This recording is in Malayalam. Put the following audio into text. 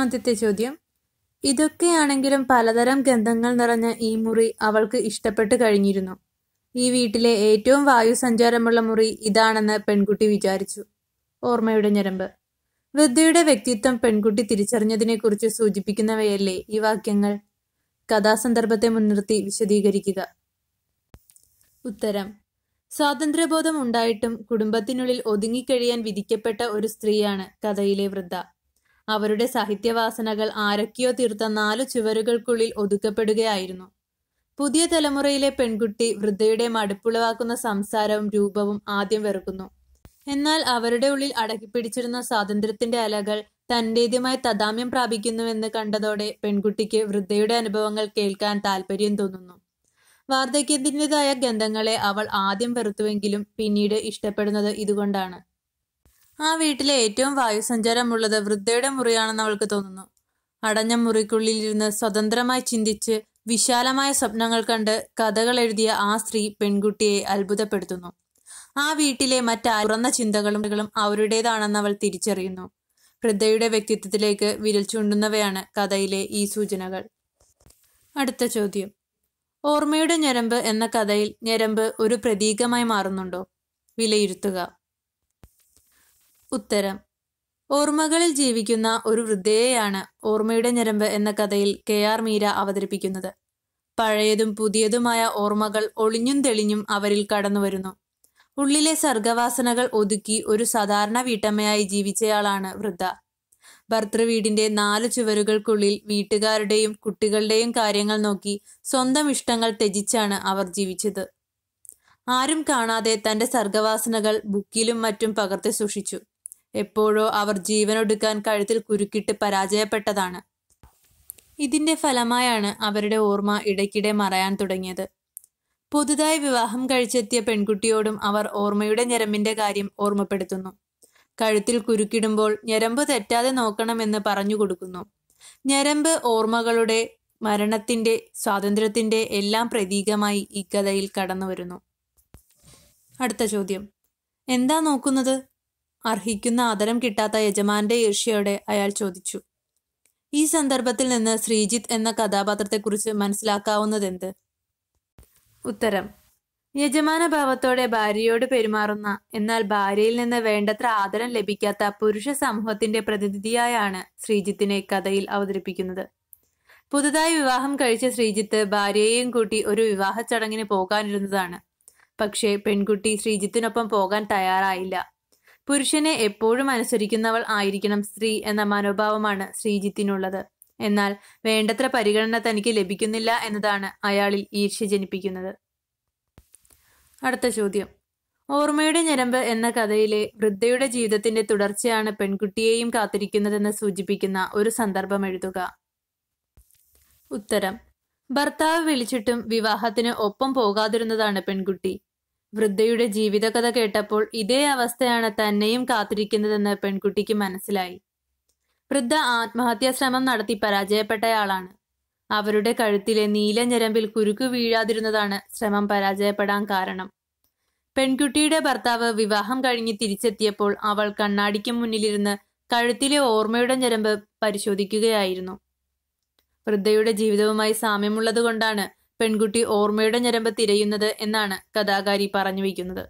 ആദ്യത്തെ ചോദ്യം ഇതൊക്കെയാണെങ്കിലും പലതരം ഗന്ധങ്ങൾ നിറഞ്ഞ ഈ മുറി അവൾക്ക് ഇഷ്ടപ്പെട്ടു കഴിഞ്ഞിരുന്നു ഈ വീട്ടിലെ ഏറ്റവും വായു സഞ്ചാരമുള്ള മുറി ഇതാണെന്ന് പെൺകുട്ടി വിചാരിച്ചു ഓർമ്മയുടെ ഞരമ്പ് വൃദ്ധയുടെ വ്യക്തിത്വം പെൺകുട്ടി തിരിച്ചറിഞ്ഞതിനെക്കുറിച്ച് സൂചിപ്പിക്കുന്നവയല്ലേ ഈ വാക്യങ്ങൾ കഥാസന്ദർഭത്തെ മുൻനിർത്തി വിശദീകരിക്കുക ഉത്തരം സ്വാതന്ത്ര്യബോധം ഉണ്ടായിട്ടും കുടുംബത്തിനുള്ളിൽ ഒതുങ്ങിക്കഴിയാൻ വിധിക്കപ്പെട്ട ഒരു സ്ത്രീയാണ് കഥയിലെ വൃദ്ധ അവരുടെ സാഹിത്യവാസനകൾ ആരൊക്കെയോ തീർത്ത നാലു ചുവരുകൾക്കുള്ളിൽ ഒതുക്കപ്പെടുകയായിരുന്നു പുതിയ തലമുറയിലെ പെൺകുട്ടി വൃദ്ധയുടെ മടുപ്പുളവാക്കുന്ന സംസാരവും രൂപവും ആദ്യം വെറുക്കുന്നു എന്നാൽ അവരുടെ ഉള്ളിൽ അടക്കിപ്പിടിച്ചിരുന്ന സ്വാതന്ത്ര്യത്തിന്റെ അലകൾ തന്റേതുമായി തദാമ്യം പ്രാപിക്കുന്നുവെന്ന് കണ്ടതോടെ പെൺകുട്ടിക്ക് വൃദ്ധയുടെ അനുഭവങ്ങൾ കേൾക്കാൻ താല്പര്യം തോന്നുന്നു വാർദ്ധക്യത്തിൻ്റെതായ ഗന്ധങ്ങളെ അവൾ ആദ്യം വെറുത്തുവെങ്കിലും പിന്നീട് ഇഷ്ടപ്പെടുന്നത് ഇതുകൊണ്ടാണ് ആ വീട്ടിലെ ഏറ്റവും വായുസഞ്ചാരമുള്ളത് വൃദ്ധയുടെ മുറിയാണെന്ന് അവൾക്ക് തോന്നുന്നു അടഞ്ഞ മുറിക്കുള്ളിലിരുന്ന് സ്വതന്ത്രമായി ചിന്തിച്ച് വിശാലമായ സ്വപ്നങ്ങൾ കണ്ട് കഥകൾ എഴുതിയ ആ സ്ത്രീ പെൺകുട്ടിയെ അത്ഭുതപ്പെടുത്തുന്നു ആ വീട്ടിലെ മറ്റാ തുറന്ന ചിന്തകളും അവരുടേതാണെന്ന് അവൾ തിരിച്ചറിയുന്നു വൃദ്ധയുടെ വ്യക്തിത്വത്തിലേക്ക് വിരൽ ചൂണ്ടുന്നവയാണ് കഥയിലെ ഈ സൂചനകൾ അടുത്ത ചോദ്യം ഓർമ്മയുടെ ഞരമ്പ് എന്ന കഥയിൽ ഞരമ്പ് ഒരു പ്രതീകമായി മാറുന്നുണ്ടോ വിലയിരുത്തുക ഉത്തരം ഓർമ്മകളിൽ ജീവിക്കുന്ന ഒരു വൃദ്ധയെയാണ് ഓർമ്മയുടെ ഞരമ്പ് എന്ന കഥയിൽ കെ ആർ മീര അവതരിപ്പിക്കുന്നത് പഴയതും പുതിയതുമായ ഓർമ്മകൾ ഒളിഞ്ഞും തെളിഞ്ഞും അവരിൽ കടന്നുവരുന്നു ഉള്ളിലെ സർഗവാസനകൾ ഒതുക്കി ഒരു സാധാരണ വീട്ടമ്മയായി ജീവിച്ചയാളാണ് വൃദ്ധ ഭർത്തൃവീടിന്റെ നാല് ചുവരുകൾക്കുള്ളിൽ വീട്ടുകാരുടെയും കുട്ടികളുടെയും കാര്യങ്ങൾ നോക്കി സ്വന്തം ഇഷ്ടങ്ങൾ ത്യജിച്ചാണ് അവർ ജീവിച്ചത് ആരും കാണാതെ തന്റെ സർഗവാസനകൾ ബുക്കിലും മറ്റും പകർത്തി സൂക്ഷിച്ചു എപ്പോഴോ അവർ ജീവനൊടുക്കാൻ കഴുത്തിൽ കുരുക്കിട്ട് പരാജയപ്പെട്ടതാണ് ഇതിന്റെ ഫലമായാണ് അവരുടെ ഓർമ്മ ഇടയ്ക്കിടെ മറയാൻ തുടങ്ങിയത് പുതുതായി വിവാഹം കഴിച്ചെത്തിയ പെൺകുട്ടിയോടും അവർ ഓർമ്മയുടെ ഞരമ്പിന്റെ കാര്യം ഓർമ്മപ്പെടുത്തുന്നു കഴുത്തിൽ കുരുക്കിടുമ്പോൾ ഞരമ്പ് തെറ്റാതെ നോക്കണമെന്ന് പറഞ്ഞു കൊടുക്കുന്നു ഞരമ്പ് ഓർമ്മകളുടെ മരണത്തിന്റെ സ്വാതന്ത്ര്യത്തിന്റെ എല്ലാം പ്രതീകമായി ഈ കഥയിൽ കടന്നു വരുന്നു അടുത്ത ചോദ്യം എന്താ നോക്കുന്നത് അർഹിക്കുന്ന ആദരം കിട്ടാത്ത യജമാന്റെ ഈർഷ്യയോടെ അയാൾ ചോദിച്ചു ഈ സന്ദർഭത്തിൽ നിന്ന് ശ്രീജിത്ത് എന്ന കഥാപാത്രത്തെക്കുറിച്ച് മനസ്സിലാക്കാവുന്നതെന്ത് ഉത്തരം യജമാന ഭാവത്തോടെ ഭാര്യയോട് പെരുമാറുന്ന എന്നാൽ ഭാര്യയിൽ നിന്ന് വേണ്ടത്ര ആദരം ലഭിക്കാത്ത പുരുഷ സമൂഹത്തിന്റെ പ്രതിനിധിയായാണ് ശ്രീജിത്തിനെ കഥയിൽ അവതരിപ്പിക്കുന്നത് പുതുതായി വിവാഹം കഴിച്ച ശ്രീജിത്ത് ഭാര്യയെയും കൂട്ടി ഒരു വിവാഹ ചടങ്ങിന് പോകാനിരുന്നതാണ് പക്ഷേ പെൺകുട്ടി ശ്രീജിത്തിനൊപ്പം പോകാൻ തയ്യാറായില്ല പുരുഷനെ എപ്പോഴും അനുസരിക്കുന്നവൾ ആയിരിക്കണം സ്ത്രീ എന്ന മനോഭാവമാണ് ശ്രീജിത്തിനുള്ളത് എന്നാൽ വേണ്ടത്ര പരിഗണന തനിക്ക് ലഭിക്കുന്നില്ല എന്നതാണ് അയാളിൽ ഈർഷ്യ ജനിപ്പിക്കുന്നത് അടുത്ത ചോദ്യം ഓർമ്മയുടെ ഞരമ്പ് എന്ന കഥയിലെ വൃദ്ധയുടെ ജീവിതത്തിന്റെ തുടർച്ചയാണ് പെൺകുട്ടിയെയും കാത്തിരിക്കുന്നതെന്ന് സൂചിപ്പിക്കുന്ന ഒരു സന്ദർഭം എഴുതുക ഉത്തരം ഭർത്താവ് വിളിച്ചിട്ടും വിവാഹത്തിന് ഒപ്പം പോകാതിരുന്നതാണ് പെൺകുട്ടി വൃദ്ധയുടെ ജീവിതകഥ കേട്ടപ്പോൾ ഇതേ അവസ്ഥയാണ് തന്നെയും കാത്തിരിക്കുന്നതെന്ന് പെൺകുട്ടിക്ക് മനസ്സിലായി വൃദ്ധ ആത്മഹത്യാശ്രമം നടത്തി പരാജയപ്പെട്ടയാളാണ് അവരുടെ കഴുത്തിലെ നീല ഞരമ്പിൽ കുരുക്കു വീഴാതിരുന്നതാണ് ശ്രമം പരാജയപ്പെടാൻ കാരണം പെൺകുട്ടിയുടെ ഭർത്താവ് വിവാഹം കഴിഞ്ഞ് തിരിച്ചെത്തിയപ്പോൾ അവൾ കണ്ണാടിക്ക് മുന്നിലിരുന്ന് കഴുത്തിലെ ഓർമ്മയുടെ ഞരമ്പ് പരിശോധിക്കുകയായിരുന്നു വൃദ്ധയുടെ ജീവിതവുമായി സാമ്യമുള്ളതുകൊണ്ടാണ് പെൺകുട്ടി ഓർമ്മയുടെ ഞരമ്പ് തിരയുന്നത് എന്നാണ് കഥാകാരി പറഞ്ഞു വയ്ക്കുന്നത്